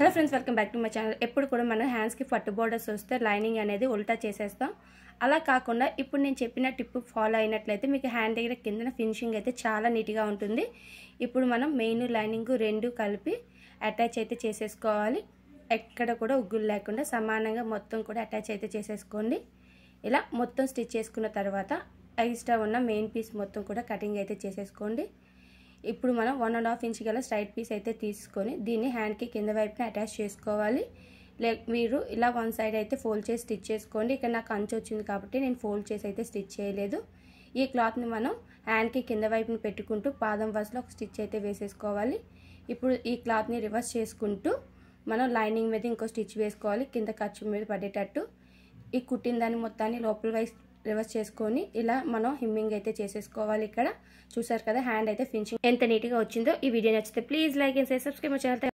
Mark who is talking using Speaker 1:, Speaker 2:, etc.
Speaker 1: hello friends welcome back to my channel ఎప్పుడు కూడా మనం హ్యాండ్స్కి ఫట్ బోర్డర్స్ వస్తే లైనింగ్ అనేది ఉల్టా చేసేస్తాం అలా కాకుండా ఇప్పుడు నేను చెప్పిన టిప్ ఫాలో అయినట్లయితే మీకు హ్యాండ్ దగ్గర కిందన ఫినిషింగ్ అయితే చాలా నీట్గా ఉంటుంది ఇప్పుడు మనం మెయిన్ లైనింగ్ రెండు కలిపి అటాచ్ అయితే చేసేసుకోవాలి ఎక్కడ కూడా ఉగ్గులు లేకుండా సమానంగా మొత్తం కూడా అటాచ్ అయితే చేసేసుకోండి ఇలా మొత్తం స్టిచ్ చేసుకున్న తర్వాత ఎక్స్ట్రా ఉన్న మెయిన్ పీస్ మొత్తం కూడా కటింగ్ అయితే చేసేసుకోండి ఇప్పుడు మనం వన్ అండ్ హాఫ్ ఇంచ్ గల స్ట్రైట్ పీస్ అయితే తీసుకొని దీన్ని హ్యాండ్కి కింద వైపున అటాచ్ చేసుకోవాలి లే మీరు ఇలా వన్ సైడ్ అయితే ఫోల్డ్ చేసి స్టిచ్ చేసుకోండి ఇక్కడ నాకు అంచు వచ్చింది కాబట్టి నేను ఫోల్డ్ చేసి అయితే స్టిచ్ చేయలేదు ఈ క్లాత్ని మనం హ్యాండ్కి కింద వైపున పెట్టుకుంటూ పాదం వరుసలో ఒక స్టిచ్ అయితే వేసేసుకోవాలి ఇప్పుడు ఈ క్లాత్ని రివర్స్ చేసుకుంటూ మనం లైనింగ్ మీద ఇంకో స్టిచ్ వేసుకోవాలి కింద ఖర్చు మీద పడేటట్టు ఈ కుట్టిన దాని మొత్తాన్ని లోపల వైపు రివర్స్ చేసుకొని ఇలా మనం హిమ్మింగ్ అయితే చేసేసుకోవాలి ఇక్కడ చూసారు కదా హ్యాండ్ అయితే ఫినిషింగ్ ఎంత నీట్గా వచ్చిందో ఈ వీడియో నచ్చితే ప్లీజ్ లైక్ అండ్ సబ్స్క్రైబ్ చేస్తే